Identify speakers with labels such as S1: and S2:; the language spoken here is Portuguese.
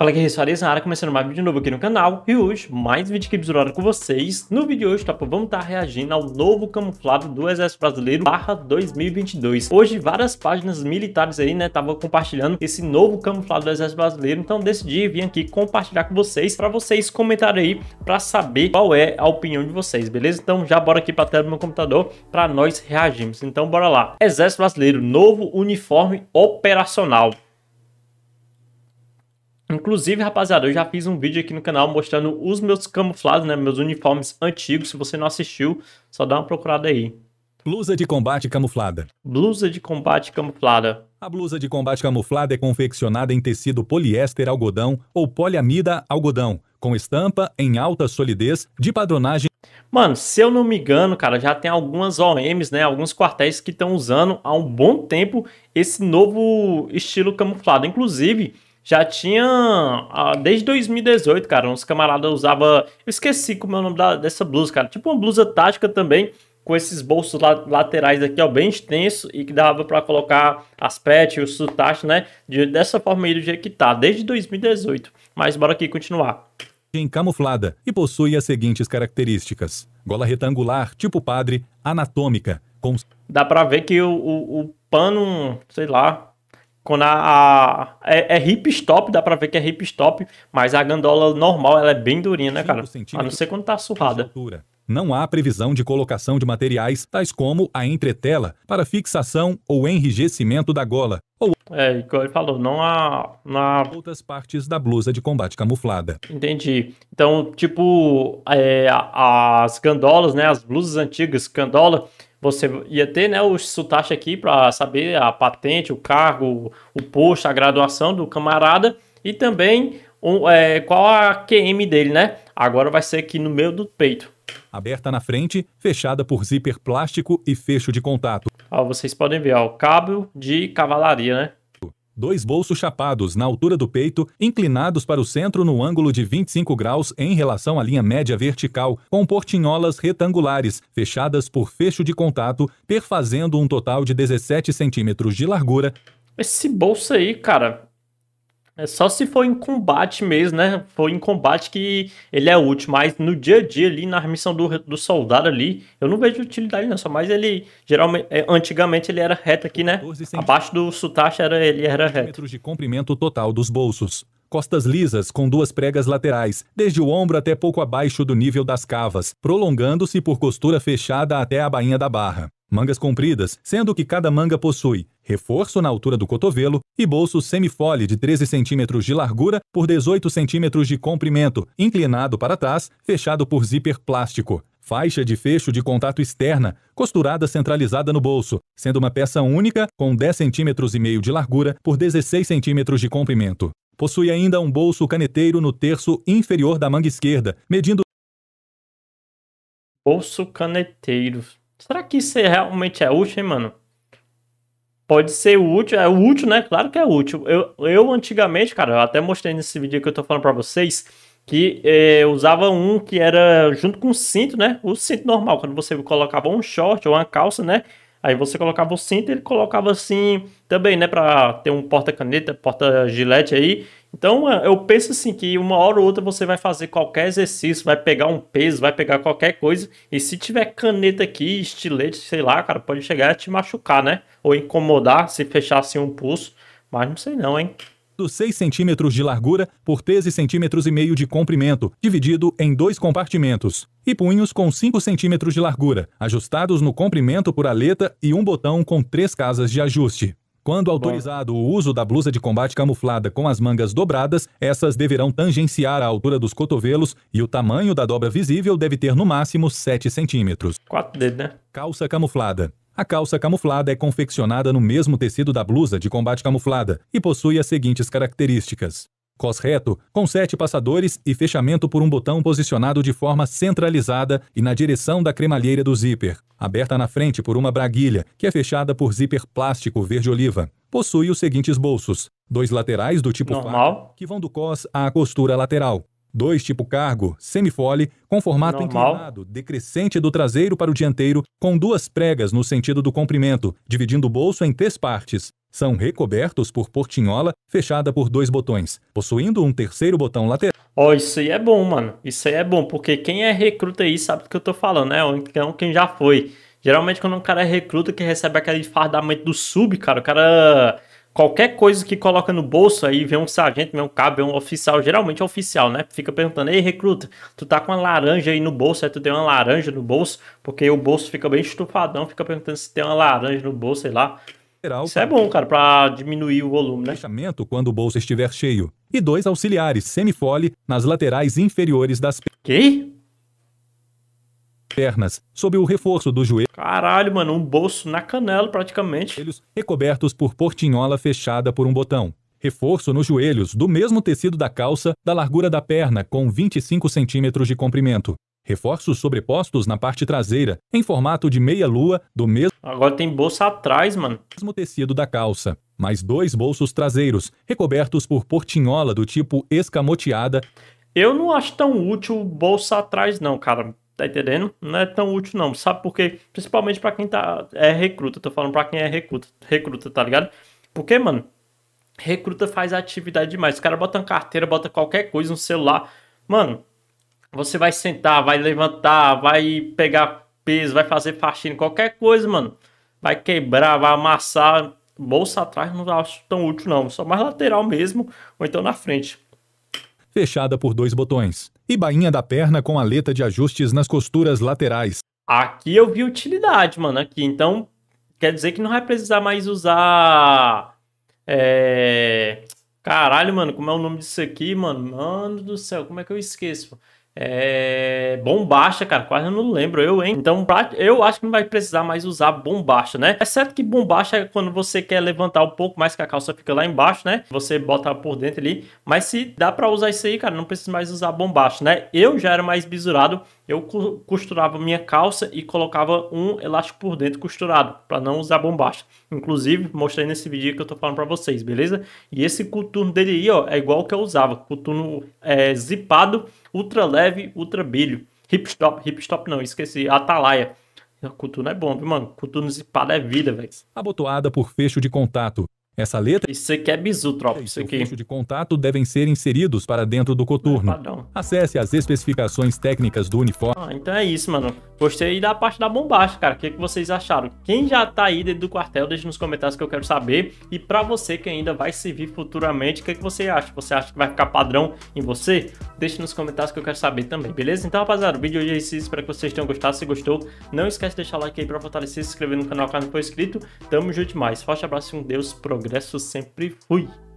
S1: Fala aqui, Sou na área, começando mais um vídeo novo aqui no canal e hoje mais um vídeo aqui Bizurora com vocês. No vídeo de hoje, vamos estar tá reagindo ao novo camuflado do Exército Brasileiro barra 2022. Hoje várias páginas militares aí, né, estavam compartilhando esse novo camuflado do Exército Brasileiro, então decidi vir aqui compartilhar com vocês para vocês comentarem aí para saber qual é a opinião de vocês, beleza? Então já bora aqui para a tela do meu computador para nós reagirmos, então bora lá. Exército Brasileiro, novo uniforme operacional. Inclusive, rapaziada, eu já fiz um vídeo aqui no canal mostrando os meus camuflados, né, meus uniformes antigos. Se você não assistiu, só dá uma procurada aí. Blusa de combate camuflada. Blusa de combate camuflada. A blusa de combate
S2: camuflada é confeccionada em tecido poliéster algodão ou poliamida algodão, com estampa em alta solidez de padronagem.
S1: Mano, se eu não me engano, cara, já tem algumas OMs, né? Alguns quartéis que estão usando há um bom tempo esse novo estilo camuflado. Inclusive, já tinha. Ah, desde 2018, cara, uns camaradas usava Eu esqueci como é o nome da, dessa blusa, cara. Tipo uma blusa tática também, com esses bolsos laterais aqui, ó, bem extenso e que dava para colocar as patch, os sotaches, né? De, dessa forma aí do jeito que tá, desde 2018. Mas bora aqui continuar.
S2: camuflada e possui as seguintes características: gola retangular, tipo padre, anatômica. Com...
S1: Dá pra ver que o, o, o pano, sei lá, quando a. a é, é, hip stop, dá para ver que é hip stop, mas a gandola normal ela é bem durinha, né, cara? A não ser quando tá surrada.
S2: não há previsão de colocação de materiais tais como a entretela para fixação ou enrijecimento da gola,
S1: ou é, igual ele falou, não há, não há... outras partes da blusa de combate camuflada. Entendi. Então, tipo, é, as gandolas, né, as blusas antigas, gandola, você ia ter né, o sotaque aqui para saber a patente, o cargo, o posto, a graduação do camarada e também um, é, qual a QM dele, né? Agora vai ser aqui no meio do peito. Aberta na frente, fechada por zíper plástico e fecho de contato. Ó, vocês podem ver ó, o
S2: cabo de cavalaria, né? dois bolsos chapados na altura do peito, inclinados para o centro no ângulo de 25 graus em relação à linha média vertical, com portinholas retangulares, fechadas por fecho de contato, perfazendo um total de 17
S1: centímetros de largura. Esse bolso aí, cara, é só se for em combate mesmo, né? Foi em combate que ele é útil, mas no dia a dia ali, na missão do, do soldado ali, eu não vejo utilidade não, só mais ele, geralmente, é, antigamente ele era reto aqui, né? Abaixo do sotaque era, ele era reto. de
S2: comprimento total dos bolsos. Costas lisas, com duas pregas laterais, desde o ombro até pouco abaixo do nível das cavas, prolongando-se por costura fechada até a bainha da barra mangas compridas, sendo que cada manga possui reforço na altura do cotovelo e bolso semifole de 13 cm de largura por 18 cm de comprimento, inclinado para trás, fechado por zíper plástico. Faixa de fecho de contato externa, costurada centralizada no bolso, sendo uma peça única com 10 cm e meio de largura por 16 cm de comprimento. Possui ainda um bolso caneteiro no terço inferior da manga esquerda, medindo
S1: Bolso caneteiro. Será que isso é realmente é útil, hein, mano? Pode ser útil, é útil, né? Claro que é útil. Eu, eu antigamente, cara, eu até mostrei nesse vídeo que eu tô falando pra vocês, que eh, usava um que era junto com o cinto, né? O cinto normal, quando você colocava um short ou uma calça, né? Aí você colocava o cinto, e ele colocava assim também, né? Pra ter um porta-caneta, porta-gilete aí. Então, é, eu penso assim que uma hora ou outra você vai fazer qualquer exercício, vai pegar um peso, vai pegar qualquer coisa, e se tiver caneta aqui, estilete, sei lá, cara, pode chegar a te machucar, né? Ou incomodar se fechar assim um pulso, mas não sei não, hein? 6 centímetros de largura
S2: por 13 centímetros e meio de comprimento, dividido em dois compartimentos, e punhos com 5 centímetros de largura, ajustados no comprimento por aleta e um botão com três casas de ajuste. Quando autorizado o uso da blusa de combate camuflada com as mangas dobradas, essas deverão tangenciar a altura dos cotovelos e o tamanho da dobra visível deve ter no máximo 7 centímetros. Quatro dedos, né? Calça camuflada. A calça camuflada é confeccionada no mesmo tecido da blusa de combate camuflada e possui as seguintes características: cos reto, com sete passadores e fechamento por um botão posicionado de forma centralizada e na direção da cremalheira do zíper, aberta na frente por uma braguilha, que é fechada por zíper plástico verde-oliva. Possui os seguintes bolsos: dois laterais do tipo normal, faca, que vão do cos à costura lateral, dois tipo cargo, semifole, com formato Normal. inclinado, decrescente do traseiro para o dianteiro, com duas pregas no sentido do comprimento, dividindo o bolso em três partes. São recobertos por portinhola fechada por dois botões, possuindo um
S1: terceiro botão lateral. Ó, oh, isso aí é bom, mano. Isso aí é bom, porque quem é recruta aí sabe do que eu tô falando, né? Ou é então é quem já foi. Geralmente quando um cara é recruta que recebe aquele fardamento do sub, cara, o cara qualquer coisa que coloca no bolso aí, vem um sargento, vem um cabo, vem um oficial, geralmente é oficial, né? Fica perguntando, ei, recruta, tu tá com uma laranja aí no bolso, aí é? tu tem uma laranja no bolso, porque o bolso fica bem estufadão, fica perguntando se tem uma laranja no bolso, sei lá. Geral, Isso é bom, cara, para diminuir o volume, né?
S2: Fechamento quando o bolso estiver cheio.
S1: E dois auxiliares
S2: semifole nas laterais inferiores das... Que? pernas, sob o reforço do joelho. Caralho, mano, um bolso na canela praticamente. Recobertos por portinhola fechada por um botão. Reforço nos joelhos, do mesmo tecido da calça, da largura da perna, com 25 centímetros de comprimento. Reforços sobrepostos na parte traseira, em formato de meia-lua, do mesmo. Agora tem bolsa atrás, mano. Mesmo tecido da calça. Mais dois bolsos traseiros, recobertos por portinhola do tipo
S1: escamoteada. Eu não acho tão útil bolsa atrás, não, cara. Tá entendendo? Não é tão útil, não. Sabe por quê? Principalmente para quem tá, é recruta. Tô falando para quem é recruta, recruta, tá ligado? Porque, mano, recruta faz atividade demais. O cara bota uma carteira, bota qualquer coisa, um celular. Mano, você vai sentar, vai levantar, vai pegar peso, vai fazer faxina, qualquer coisa, mano. Vai quebrar, vai amassar. Bolsa atrás não acho tão útil, não. Só mais lateral mesmo, ou então na frente
S2: fechada por dois botões, e bainha da perna com aleta de ajustes nas costuras laterais.
S1: Aqui eu vi utilidade, mano, aqui. Então, quer dizer que não vai precisar mais usar... É... Caralho, mano, como é o nome disso aqui, mano? Mano do céu, como é que eu esqueço? É... Bombacha, cara, quase eu não lembro eu, hein? Então eu acho que não vai precisar mais usar bombacha, né? É certo que bombacha é quando você quer levantar um pouco mais que a calça fica lá embaixo, né? Você bota por dentro ali. Mas se dá pra usar isso aí, cara, não precisa mais usar bombacha, né? Eu já era mais bisurado, eu costurava minha calça e colocava um elástico por dentro costurado, para não usar bombacha. Inclusive, mostrei nesse vídeo que eu tô falando pra vocês, beleza? E esse coturno dele aí, ó, é igual que eu usava, coturno é, zipado ultra leve, ultra brilho. Hipstop, hipstop não, esqueci. Atalaia. Coturno é bom, viu, mano? Coturno zipada é vida, velho.
S2: Abotoada por fecho de contato.
S1: Essa letra. Isso aqui é bizu, tropa. É, isso aqui. fecho
S2: de contato devem ser inseridos para dentro do coturno. É Acesse as especificações técnicas do uniforme. Ah,
S1: então é isso, mano. Gostei da parte da bombacha, cara. O que, que vocês acharam? Quem já tá aí dentro do quartel, deixa nos comentários que eu quero saber. E para você que ainda vai servir futuramente, o que, que você acha? Você acha que vai ficar padrão em você? deixe nos comentários que eu quero saber também, beleza? Então, rapaziada, o vídeo hoje é esse, espero que vocês tenham gostado. Se gostou, não esquece de deixar o like aí pra fortalecer, se inscrever no canal caso não for inscrito. Tamo junto mais. Forte abraço, com Deus, progresso sempre fui!